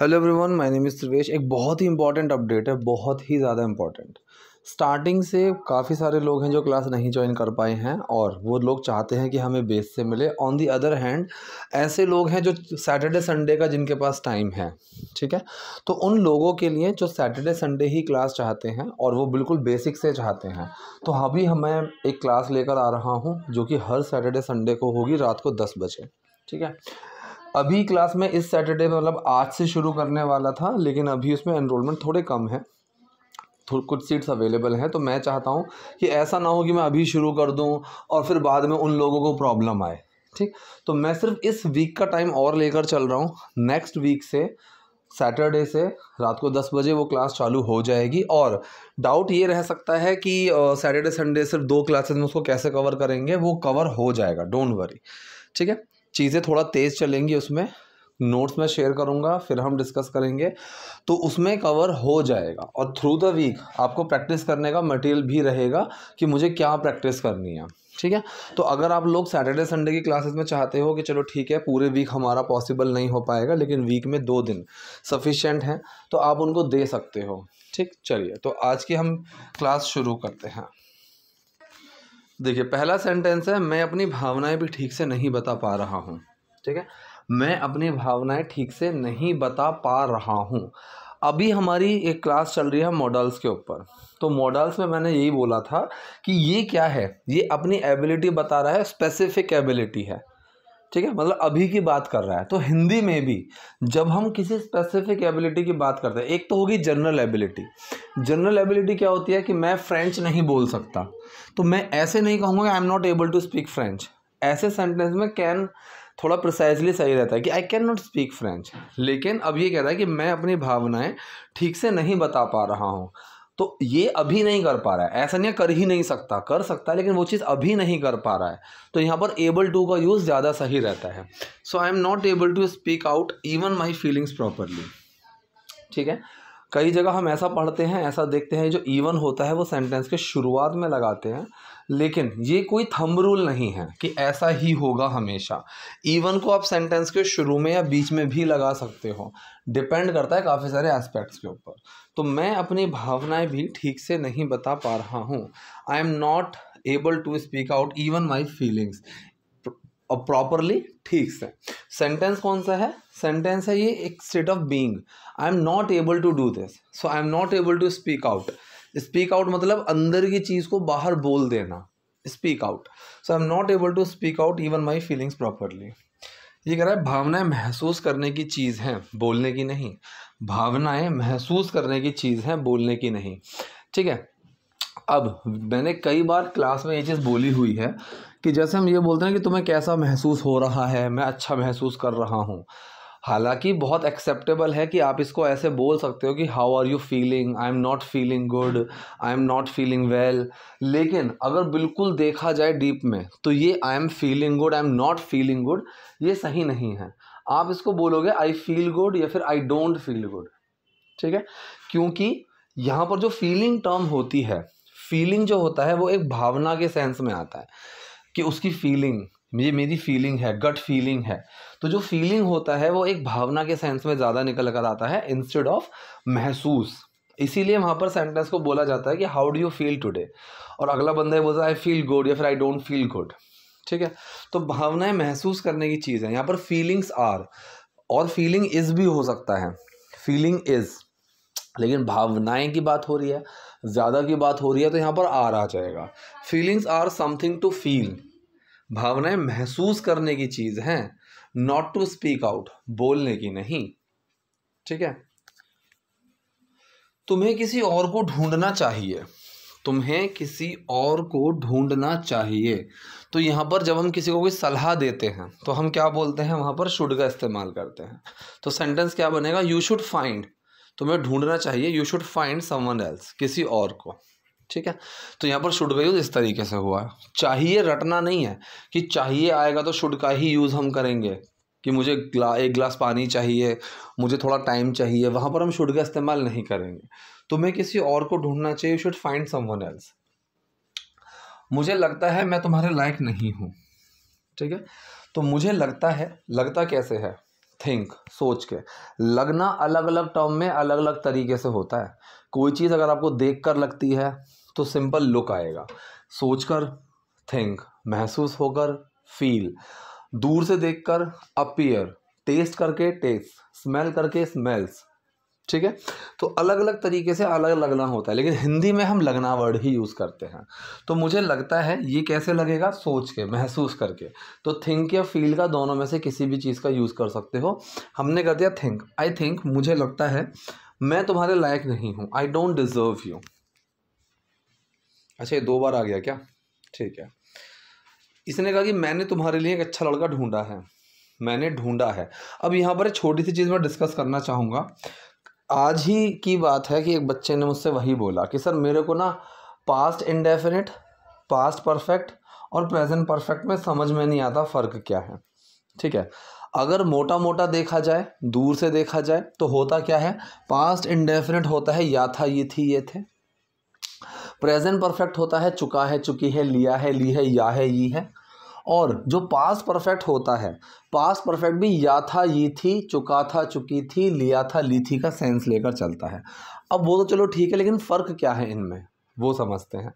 hello everyone my name is Trivesh एक बहुत ही important update है बहुत ही ज़्यादा इंपॉर्टेंट स्टार्टिंग से काफ़ी सारे लोग हैं जो क्लास नहीं ज्वाइन कर पाए हैं और वो लोग चाहते हैं कि हमें बेस से मिले ऑन दी अदर हैंड ऐसे लोग हैं जो सैटरडे संडे का जिनके पास टाइम है ठीक है तो उन लोगों के लिए जो सैटरडे संडे ही क्लास चाहते हैं और वो बिल्कुल बेसिक से चाहते हैं तो अभी हाँ हमें एक क्लास लेकर आ रहा हूँ जो कि हर सैटरडे संडे को होगी रात को दस बजे ठीक है अभी क्लास में इस सैटरडे मतलब आज से शुरू करने वाला था लेकिन अभी उसमें एनरोलमेंट थोड़े कम है कुछ सीट्स अवेलेबल हैं तो मैं चाहता हूँ कि ऐसा ना हो कि मैं अभी शुरू कर दूँ और फिर बाद में उन लोगों को प्रॉब्लम आए ठीक तो मैं सिर्फ इस वीक का टाइम और लेकर चल रहा हूँ नेक्स्ट वीक से सैटरडे से रात को दस बजे वो क्लास चालू हो जाएगी और डाउट ये रह सकता है कि सैटरडे संडे सिर्फ दो क्लासेस में उसको कैसे कवर करेंगे वो कवर हो जाएगा डोंट वरी ठीक है चीज़ें थोड़ा तेज़ चलेंगी उसमें नोट्स में शेयर करूँगा फिर हम डिस्कस करेंगे तो उसमें कवर हो जाएगा और थ्रू द वीक आपको प्रैक्टिस करने का मटेरियल भी रहेगा कि मुझे क्या प्रैक्टिस करनी है ठीक है तो अगर आप लोग सैटरडे संडे की क्लासेस में चाहते हो कि चलो ठीक है पूरे वीक हमारा पॉसिबल नहीं हो पाएगा लेकिन वीक में दो दिन सफिशेंट हैं तो आप उनको दे सकते हो ठीक चलिए तो आज की हम क्लास शुरू करते हैं देखिए पहला सेंटेंस है मैं अपनी भावनाएं भी ठीक से नहीं बता पा रहा हूँ ठीक है मैं अपनी भावनाएं ठीक से नहीं बता पा रहा हूँ अभी हमारी एक क्लास चल रही है मॉडल्स के ऊपर तो मॉडल्स में मैंने यही बोला था कि ये क्या है ये अपनी एबिलिटी बता रहा है स्पेसिफिक एबिलिटी है ठीक है मतलब अभी की बात कर रहा है तो हिंदी में भी जब हम किसी स्पेसिफिक एबिलिटी की बात करते हैं एक तो होगी जनरल एबिलिटी जनरल एबिलिटी क्या होती है कि मैं फ्रेंच नहीं बोल सकता तो मैं ऐसे नहीं कहूँगा कि I am not able to speak French ऐसे सेंटेंस में कैन थोड़ा प्रिसाइजली सही रहता है कि I can not speak French लेकिन अब ये कहता है कि मैं अपनी भावनाएं ठीक से नहीं बता पा रहा हूँ तो ये अभी नहीं कर पा रहा है ऐसा नहीं कर ही नहीं सकता कर सकता है लेकिन वो चीज़ अभी नहीं कर पा रहा है तो यहाँ पर एबल टू का यूज़ ज़्यादा सही रहता है so I am not able to speak out even my feelings properly ठीक है कई जगह हम ऐसा पढ़ते हैं ऐसा देखते हैं जो इवन होता है वो सेंटेंस के शुरुआत में लगाते हैं लेकिन ये कोई थंब रूल नहीं है कि ऐसा ही होगा हमेशा इवन को आप सेंटेंस के शुरू में या बीच में भी लगा सकते हो डिपेंड करता है काफ़ी सारे एस्पेक्ट्स के ऊपर तो मैं अपनी भावनाएं भी ठीक से नहीं बता पा रहा हूँ I am not able to speak out even my feelings और प्रॉपरली ठीक से सेंटेंस कौन सा है सेंटेंस है ये एक state of being I am not able to do this so I am not able to speak out speak out मतलब अंदर की चीज़ को बाहर बोल देना speak out so I am not able to speak out even my feelings properly ये कह रहा है भावनाएं महसूस करने की चीज़ हैं बोलने की नहीं भावनाएं महसूस करने की चीज़ हैं बोलने की नहीं ठीक है अब मैंने कई बार क्लास में ये चीज़ बोली हुई है कि जैसे हम ये बोलते हैं कि तुम्हें कैसा महसूस हो रहा है मैं अच्छा महसूस कर रहा हूँ हालांकि बहुत एक्सेप्टेबल है कि आप इसको ऐसे बोल सकते हो कि how are you feeling I am not feeling good I am not feeling well लेकिन अगर बिल्कुल देखा जाए डीप में तो ये I am feeling good I am not feeling good ये सही नहीं है आप इसको बोलोगे आई फील गुड या फिर आई डोंट फील गुड ठीक है क्योंकि यहाँ पर जो फीलिंग टर्म होती है फीलिंग जो होता है वो एक भावना के सेंस में आता है कि उसकी फीलिंग ये मेरी फीलिंग है गट फीलिंग है तो जो फीलिंग होता है वो एक भावना के सेंस में ज़्यादा निकल कर आता है इंस्टेड ऑफ महसूस इसीलिए वहाँ पर सेंटेंस को बोला जाता है कि how do you feel today और अगला बंदा ये बोलता है आई फील गुड या फिर आई डोंट फील गुड ठीक है तो भावनाएं महसूस करने की चीज़ है यहाँ पर फीलिंग्स आर और फीलिंग इज़ भी हो सकता है फीलिंग इज़ लेकिन भावनाएं की बात हो रही है ज़्यादा की बात हो रही है तो यहाँ पर आर आ जाएगा feelings are something to feel भावनाएं महसूस करने की चीज़ हैं नॉट टू स्पीक आउट बोलने की नहीं ठीक है तुम्हें किसी और को ढूंढना चाहिए तुम्हें किसी और को ढूंढना चाहिए तो यहाँ पर जब हम किसी को कोई सलाह देते हैं तो हम क्या बोलते हैं वहाँ पर शुड का इस्तेमाल करते हैं तो सेंटेंस क्या बनेगा यू शुड फाइंड तुम्हें तो ढूंढना चाहिए you should find someone else किसी और को ठीक है तो यहाँ पर शुड का यूज़ इस तरीके से हुआ है चाहिए रटना नहीं है कि चाहिए आएगा तो शुड का ही यूज़ हम करेंगे कि मुझे ग्ला एक गिलास पानी चाहिए मुझे थोड़ा टाइम चाहिए वहाँ पर हम शुड का इस्तेमाल नहीं करेंगे तुम्हें तो किसी और को ढूंढना चाहिए you should find someone else मुझे लगता है मैं तुम्हारे लायक नहीं हूँ ठीक है तो मुझे लगता है लगता कैसे है थिंक सोच के लगना अलग अलग टर्म में अलग अलग तरीके से होता है कोई चीज़ अगर आपको देख कर लगती है तो सिंपल लुक आएगा सोच कर थिंक महसूस होकर फील दूर से देख कर अपीयर टेस्ट करके टेस्ट स्मेल करके स्मेल्स ठीक है तो अलग अलग तरीके से अलग लगना होता है लेकिन हिंदी में हम लगना वर्ड ही यूज़ करते हैं तो मुझे लगता है ये कैसे लगेगा सोच के महसूस करके तो थिंक या फील का दोनों में से किसी भी चीज़ का यूज़ कर सकते हो हमने कर दिया थिंक आई थिंक मुझे लगता है मैं तुम्हारे लायक नहीं हूँ आई डोंट डिज़र्व यू अच्छा ये दो बार आ गया क्या ठीक है इसने कहा कि मैंने तुम्हारे लिए एक अच्छा लड़का ढूंढा है मैंने ढूंढा है अब यहाँ पर एक छोटी सी चीज़ मैं डिस्कस करना चाहूँगा आज ही की बात है कि एक बच्चे ने मुझसे वही बोला कि सर मेरे को ना पास्ट इंडेफिनिट पास्ट परफेक्ट और प्रेजेंट परफेक्ट में समझ में नहीं आता फ़र्क क्या है ठीक है अगर मोटा मोटा देखा जाए दूर से देखा जाए तो होता क्या है पास्ट इंडेफिनिट होता है या था ये थी ये थे प्रेजेंट परफेक्ट होता है चुका है चुकी है लिया है ली है या है ये है और जो पास परफेक्ट होता है पास परफेक्ट भी या था ये थी चुका था चुकी थी लिया था ली थी का सेंस लेकर चलता है अब वो तो चलो ठीक है लेकिन फ़र्क क्या है इनमें वो समझते हैं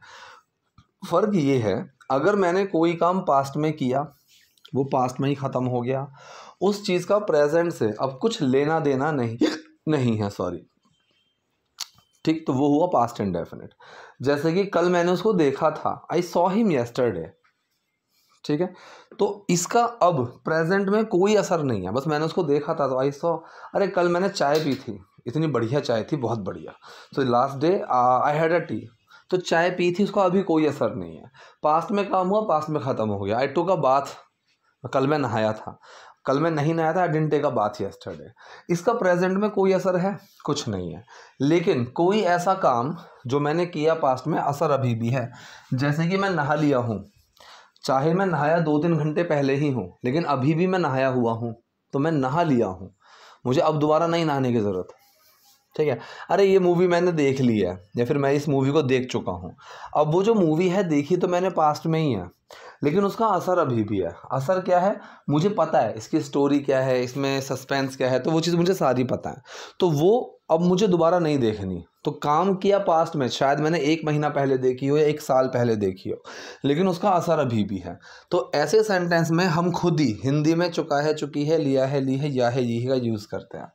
फ़र्क ये है अगर मैंने कोई काम पास्ट में किया वो पास्ट में ही ख़त्म हो गया उस चीज़ का प्रेजेंट से अब कुछ लेना देना नहीं नहीं है सॉरी ठीक तो वो हुआ पास्ट इंडेफिनिट जैसे कि कल मैंने उसको देखा था आई सॉ हिम येस्टरडे ठीक है तो इसका अब प्रेजेंट में कोई असर नहीं है बस मैंने उसको देखा था तो आई सो अरे कल मैंने चाय पी थी इतनी बढ़िया चाय थी बहुत बढ़िया so last day I had a tea तो चाय पी थी उसका अभी कोई असर नहीं है पास्ट में काम हुआ पास्ट में ख़त्म हो गया आई टू का बाथ कल मैं नहाया था कल मैं नहीं नहाया था आई का टेक अ बाथ यस्टरडे इसका प्रेजेंट में कोई असर है कुछ नहीं है लेकिन कोई ऐसा काम जो मैंने किया पास्ट में असर अभी भी है जैसे कि मैं नहा लिया हूँ चाहे मैं नहाया दो तीन घंटे पहले ही हूँ लेकिन अभी भी मैं नहाया हुआ हूँ तो मैं नहा लिया हूँ मुझे अब दोबारा नहीं नहाने की ज़रूरत ठीक है अरे ये मूवी मैंने देख ली है या फिर मैं इस मूवी को देख चुका हूँ अब वो जो मूवी है देखी तो मैंने पास्ट में ही है लेकिन उसका असर अभी भी है असर क्या है मुझे पता है इसकी स्टोरी क्या है इसमें सस्पेंस क्या है तो वो चीज़ मुझे सारी पता है तो वो अब मुझे दोबारा नहीं देखनी तो काम किया पास्ट में शायद मैंने एक महीना पहले देखी हो या एक साल पहले देखी हो लेकिन उसका असर अभी भी है तो ऐसे सेंटेंस में हम खुद ही हिंदी में चुका है चुकी है लिया है ली है या है यही का यूज़ करते हैं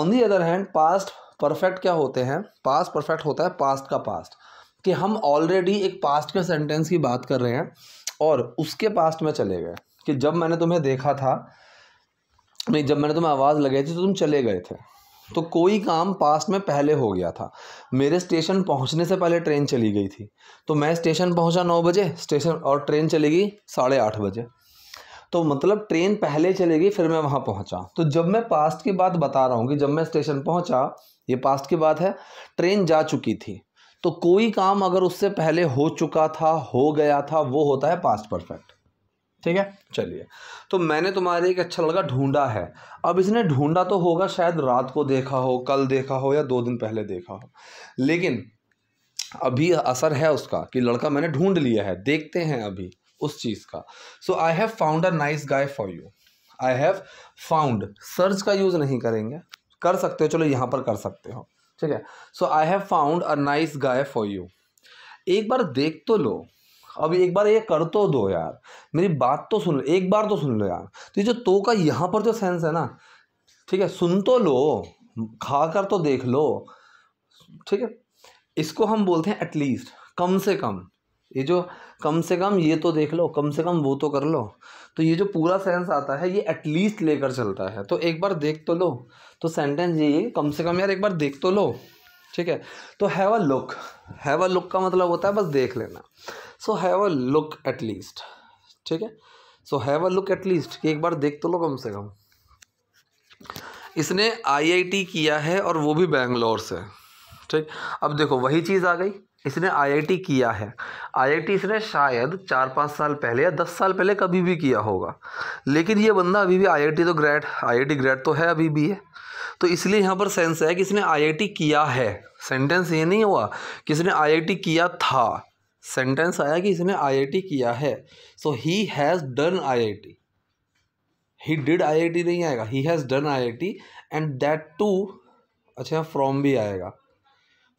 on the other hand past perfect क्या होते हैं पास्ट परफेक्ट होता है पास्ट का पास्ट कि हम ऑलरेडी एक पास्ट के सेंटेंस की बात कर रहे हैं और उसके पास्ट में चले गए कि जब मैंने तुम्हें देखा था नहीं जब मैंने तुम्हें आवाज़ लगाई थी तो तुम चले गए थे तो कोई काम पास्ट में पहले हो गया था मेरे स्टेशन पहुंचने से पहले ट्रेन चली गई थी तो मैं स्टेशन पहुंचा नौ बजे स्टेशन और ट्रेन चली गई साढ़े आठ बजे तो मतलब ट्रेन पहले चली गई फिर मैं वहाँ पहुँचा तो जब मैं पास्ट की बात बता रहा हूँ कि जब मैं स्टेशन पहुँचा ये पास्ट की बात है ट्रेन जा चुकी थी तो कोई काम अगर उससे पहले हो चुका था हो गया था वो होता है पास्ट परफेक्ट ठीक है चलिए तो मैंने तुम्हारे एक अच्छा लड़का ढूंढा है अब इसने ढूंढा तो होगा शायद रात को देखा हो कल देखा हो या दो दिन पहले देखा हो लेकिन अभी असर है उसका कि लड़का मैंने ढूंढ लिया है देखते हैं अभी उस चीज़ का so I have found a nice guy for you I have found search का यूज़ नहीं करेंगे कर सकते हो चलो यहाँ पर कर सकते हो ठीक है so I have found a nice guy for you एक बार देख तो लो अब एक बार ये कर तो दो यार मेरी बात तो सुन लो एक बार तो सुन लो यार तो ये जो तो का यहाँ पर जो सेंस है ना ठीक है सुन तो लो खा कर तो देख लो ठीक है इसको हम बोलते हैं एटलीस्ट कम से कम ये जो कम से कम ये तो देख लो कम से कम वो तो कर लो तो ये जो पूरा सेंस आता है ये एटलीस्ट लेकर चलता है तो एक बार देख तो लो तो सेंटेंस ये कम से कम यार एक बार देख तो लो ठीक है तो have a look have a look का मतलब होता है बस देख लेना so have a look at least ठीक है so have a look at least कि एक बार देख तो लो कम से कम इसने आईआईटी किया है और वो भी बैंगलोर से ठीक अब देखो वही चीज़ आ गई इसने आईआईटी किया है आईआईटी इसने शायद चार पाँच साल पहले या दस साल पहले कभी भी किया होगा लेकिन ये बंदा अभी भी आईआईटी तो ग्रेड आईआईटी ग्रेड तो है अभी भी है तो इसलिए यहाँ पर सेंस है कि इसने आईआईटी किया है सेंटेंस ये नहीं हुआ कि इसने आई किया था सेंटेंस आया कि इसने आईआईटी किया है so he has done IIT he did IIT नहीं आएगा he has done IIT and that too अच्छा फ्रॉम भी आएगा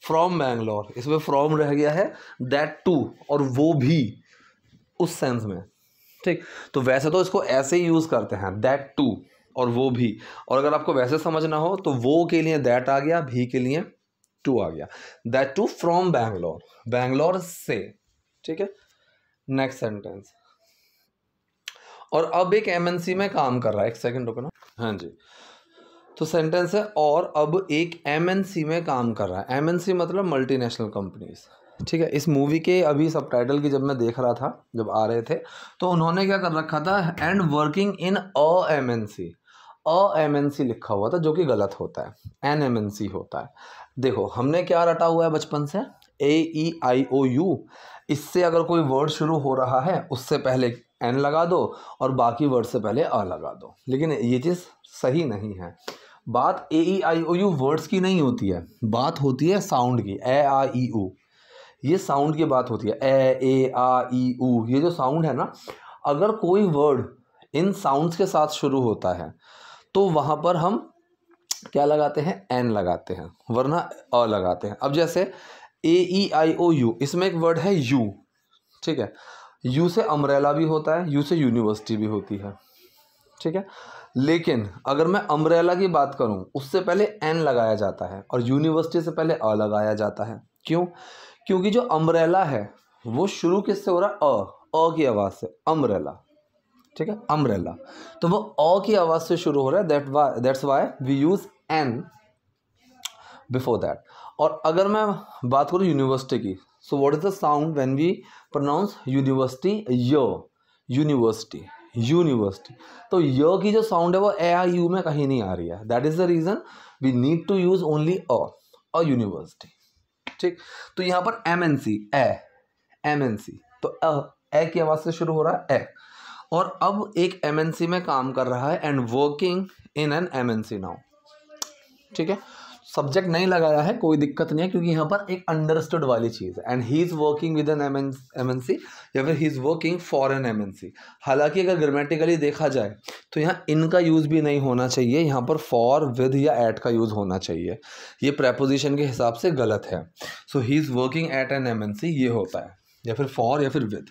फ्रॉम बैंगलोर इसमें फ्रॉम रह गया है दैट टू और वो भी उस सेंस में ठीक तो वैसे तो इसको ऐसे ही यूज़ करते हैं दैट टू और वो भी और अगर आपको वैसे समझना हो तो वो के लिए दैट आ गया भी के लिए टू आ गया that too from Bangalore Bangalore से ठीक है नेक्स्ट सेंटेंस और अब एक एमएनसी में काम कर रहा है एक सेकंड रुकना हाँ जी तो सेंटेंस है और अब एक एमएनसी में काम कर रहा है एमएनसी मतलब मल्टीनेशनल कंपनीज ठीक है इस मूवी के अभी सब टाइटल की जब मैं देख रहा था जब आ रहे थे तो उन्होंने क्या कर रखा था and working in a M N C a M N C लिखा हुआ था जो कि गलत होता है एन एम एन सी होता है देखो हमने क्या रटा हुआ है बचपन से ए ई आई ओ यू इससे अगर कोई वर्ड शुरू हो रहा है उससे पहले एन लगा दो और बाकी वर्ड से पहले अ लगा दो लेकिन ये चीज़ सही नहीं है बात ए ई आई ओ यू वर्ड्स की नहीं होती है बात होती है साउंड की ए आ ई ओ ये साउंड की बात होती है ए ए आ ई ऊ ये जो साउंड है ना अगर कोई वर्ड इन साउंड्स के साथ शुरू होता है तो वहाँ पर हम क्या लगाते हैं एन लगाते हैं वरना अ लगाते हैं अब जैसे ए ई आई ओ यू इसमें एक वर्ड है यू ठीक है यू से अम्ब्रेला भी होता है यू से यूनिवर्सिटी भी होती है ठीक है लेकिन अगर मैं अम्ब्रेला की बात करूं उससे पहले एन लगाया जाता है और यूनिवर्सिटी से पहले अ लगाया जाता है क्यों क्योंकि जो अम्ब्रेला है वो शुरू किससे हो रहा है अ अ की आवाज़ से अम्ब्रेला ठीक है अम्ब्रेला तो वो ओ की आवाज़ से शुरू हो रहा है that why that's why we use an before that और अगर मैं बात करूँ यूनिवर्सिटी की so what is the sound when we pronounce university yo university university तो य की जो साउंड है वो ए आई यू में कहीं नहीं आ रही है that is the reason we need to use only a और यूनिवर्सिटी ठीक तो यहाँ पर M N C a M N C तो अ ए की आवाज़ से शुरू हो रहा है ए और अब एक एमएनसी में काम कर रहा है and working in an MNC now ठीक है सब्जेक्ट नहीं लगाया है कोई दिक्कत नहीं है क्योंकि यहाँ पर एक अंडरस्टूड वाली चीज़ है and he is working with an M N C या फिर he is working for an M N C हालांकि अगर ग्रामेटिकली देखा जाए तो यहाँ इनका यूज़ भी नहीं होना चाहिए यहाँ पर फॉर विद या एट का यूज़ होना चाहिए ये प्रपोजिशन के हिसाब से गलत है so he is working at an M N C ये होता है या फिर फॉर या फिर विद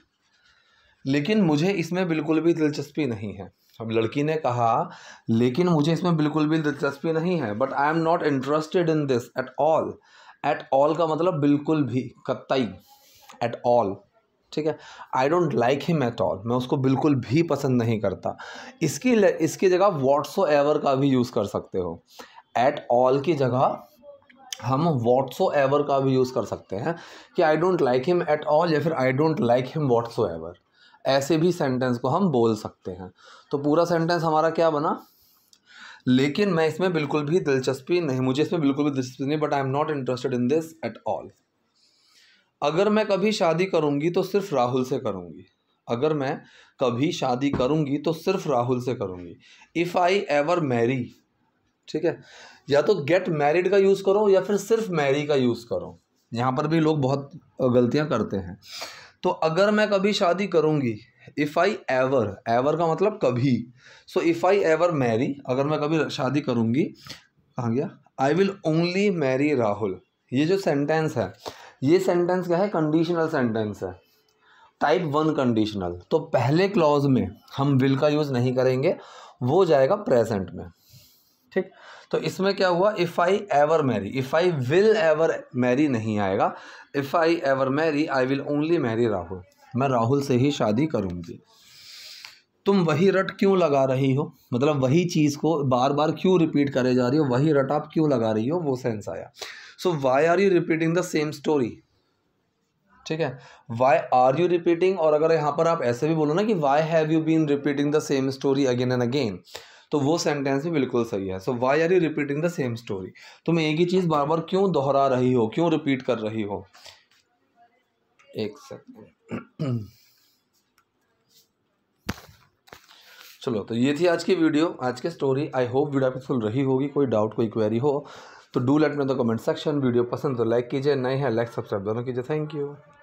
लेकिन मुझे इसमें बिल्कुल भी दिलचस्पी नहीं है अब लड़की ने कहा लेकिन मुझे इसमें बिल्कुल भी दिलचस्पी नहीं है but I am not interested in this at all at all का मतलब बिल्कुल भी कतई एट ऑल ठीक है I don't like him at all मैं उसको बिल्कुल भी पसंद नहीं करता इसकी इसकी जगह वॉट्स एवर का भी यूज़ कर सकते हो एट ऑल की जगह हम वॉट्स एवर का भी यूज़ कर सकते हैं कि I don't like him at all या फिर I don't like him whatsoever ऐसे भी सेंटेंस को हम बोल सकते हैं तो पूरा सेंटेंस हमारा क्या बना लेकिन मैं इसमें बिल्कुल भी दिलचस्पी नहीं मुझे इसमें बिल्कुल भी दिलचस्पी नहीं but I am not interested in this at all अगर मैं कभी शादी करूँगी तो सिर्फ राहुल से करूँगी अगर मैं कभी शादी करूँगी तो सिर्फ राहुल से करूँगी इफ़ आई एवर मैरी ठीक है या तो गेट मैरिड का यूज़ करो या फिर सिर्फ मैरी का यूज़ करो यहाँ पर भी लोग बहुत गलतियाँ करते हैं तो अगर मैं कभी शादी करूँगी इफ़ आई एवर एवर का मतलब कभी so if I ever marry अगर मैं कभी शादी करूँगी कहाँ गया I will only marry Rahul ये जो सेंटेंस है ये सेंटेंस क्या है कंडीशनल सेंटेंस है टाइप वन कंडीशनल तो पहले क्लॉज में हम विल का यूज़ नहीं करेंगे वो जाएगा प्रेजेंट में ठीक तो इसमें क्या हुआ if I ever marry if I will ever marry नहीं आएगा if I ever marry I will only marry Rahul मैं राहुल से ही शादी करूंगी तुम वही रट क्यों लगा रही हो मतलब वही चीज़ को बार बार क्यों रिपीट करे जा रही हो वही रट आप क्यों लगा रही हो वो सेंस आया so why are you repeating the same story ठीक है वाई आर यू रिपीटिंग और अगर यहां पर आप ऐसे भी बोलो ना कि why have you been repeating the same story again and again तो वो सेंटेंस भी बिल्कुल सही है so why are you repeating the same story तुम एक ही चीज़ बार बार क्यों दोहरा रही हो क्यों रिपीट कर रही हो एक सेकेंड चलो तो ये थी आज की वीडियो आज की स्टोरी आई होप वीडियो आपको रही होगी कोई डाउट कोई क्वेरी हो तो do let me the comment section video पसंद तो लाइक कीजिए नए हैं लाइक सब्सक्राइब दोनों कीजिए थैंक यू